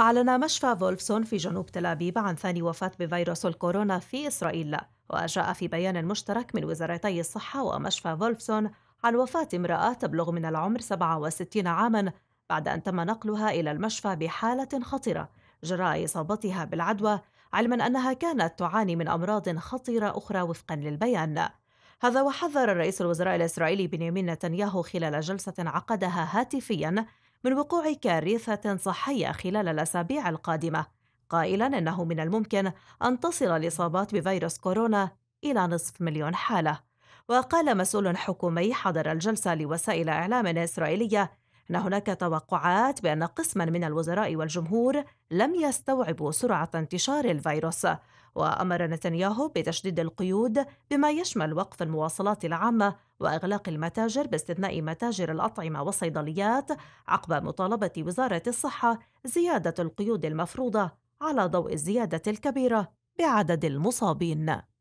أعلن مشفى فولفسون في جنوب تل أبيب عن ثاني وفاة بفيروس الكورونا في إسرائيل وجاء في بيان مشترك من وزارتي الصحة ومشفى فولفسون عن وفاة امرأة تبلغ من العمر 67 عاماً بعد أن تم نقلها إلى المشفى بحالة خطرة جراء إصابتها بالعدوى علما أنها كانت تعاني من أمراض خطيرة أخرى وفقا للبيان هذا وحذر رئيس الوزراء الإسرائيلي بنيامين نتنياهو خلال جلسة عقدها هاتفيا من وقوع كارثة صحية خلال الأسابيع القادمة قائلا أنه من الممكن أن تصل الإصابات بفيروس كورونا إلى نصف مليون حالة وقال مسؤول حكومي حضر الجلسة لوسائل إعلام إسرائيلية أن هناك توقعات بأن قسما من الوزراء والجمهور لم يستوعبوا سرعة انتشار الفيروس وأمر نتنياهو بتشديد القيود بما يشمل وقف المواصلات العامة وإغلاق المتاجر باستثناء متاجر الأطعمة والصيدليات عقب مطالبة وزارة الصحة زيادة القيود المفروضة على ضوء الزيادة الكبيرة بعدد المصابين